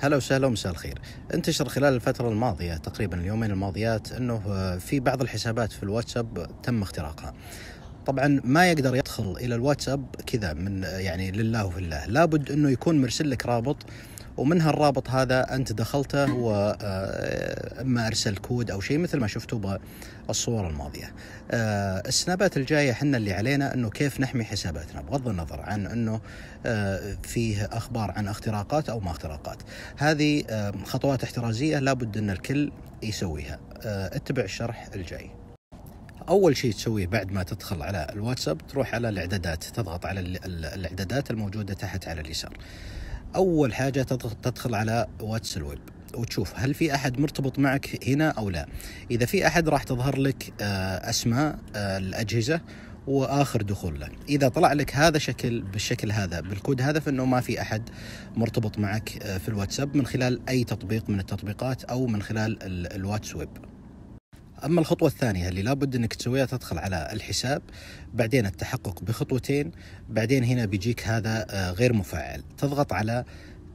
هلا وسهلا ومساء الخير انتشر خلال الفترة الماضية تقريبا اليومين الماضيات انه في بعض الحسابات في الواتساب تم اختراقها طبعا ما يقدر يدخل الى الواتساب كذا من يعني لله وفي الله لابد انه يكون مرسل لك رابط ومنها الرابط هذا انت دخلته اما آه، ارسل كود او شيء مثل ما شفتوا بالصور الماضيه. آه، السنابات الجايه احنا اللي علينا انه كيف نحمي حساباتنا بغض النظر عن انه آه، فيه اخبار عن اختراقات او ما اختراقات. هذه خطوات احترازيه لابد ان الكل يسويها. اتبع الشرح الجاي. اول شيء تسويه بعد ما تدخل على الواتساب تروح على الاعدادات تضغط على الاعدادات الموجوده تحت على اليسار اول حاجه تدخل على واتس الويب وتشوف هل في احد مرتبط معك هنا او لا اذا في احد راح تظهر لك آه، اسماء آه، الاجهزه واخر دخول له اذا طلع لك هذا شكل بالشكل هذا بالكود هذا فانه ما في احد مرتبط معك آه، في الواتساب من خلال اي تطبيق من التطبيقات او من خلال الواتس ويب اما الخطوه الثانيه اللي لابد انك تسويها تدخل على الحساب بعدين التحقق بخطوتين بعدين هنا بيجيك هذا آه، غير مفعل تضغط على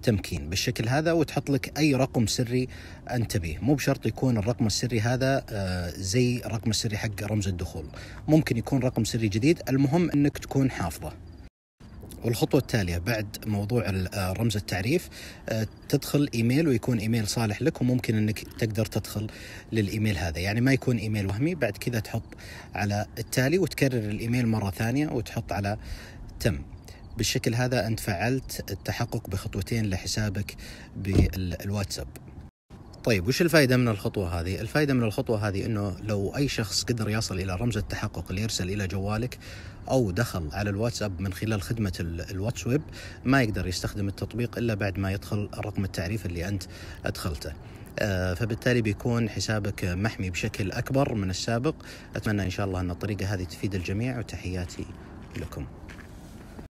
تمكين بالشكل هذا وتحط لك اي رقم سري انت به مو بشرط يكون الرقم السري هذا آه، زي الرقم السري حق رمز الدخول ممكن يكون رقم سري جديد المهم انك تكون حافظه والخطوة التالية بعد موضوع آه، رمز التعريف آه، تدخل ايميل ويكون ايميل صالح لك وممكن انك تقدر تدخل للايميل هذا يعني ما يكون ايميل وهمي بعد كذا تحط على التالي وتكرر الايميل مرة ثانية وتحط على تم بالشكل هذا انت فعلت التحقق بخطوتين لحسابك بالواتساب طيب وش الفائدة من الخطوة هذه؟ الفائدة من الخطوة هذه انه لو اي شخص قدر يصل الى رمز التحقق اللي يرسل الى جوالك او دخل على الواتساب من خلال خدمة الواتس ويب ما يقدر يستخدم التطبيق الا بعد ما يدخل رقم التعريف اللي انت ادخلته. آه، فبالتالي بيكون حسابك محمي بشكل اكبر من السابق، اتمنى ان شاء الله ان الطريقة هذه تفيد الجميع وتحياتي لكم.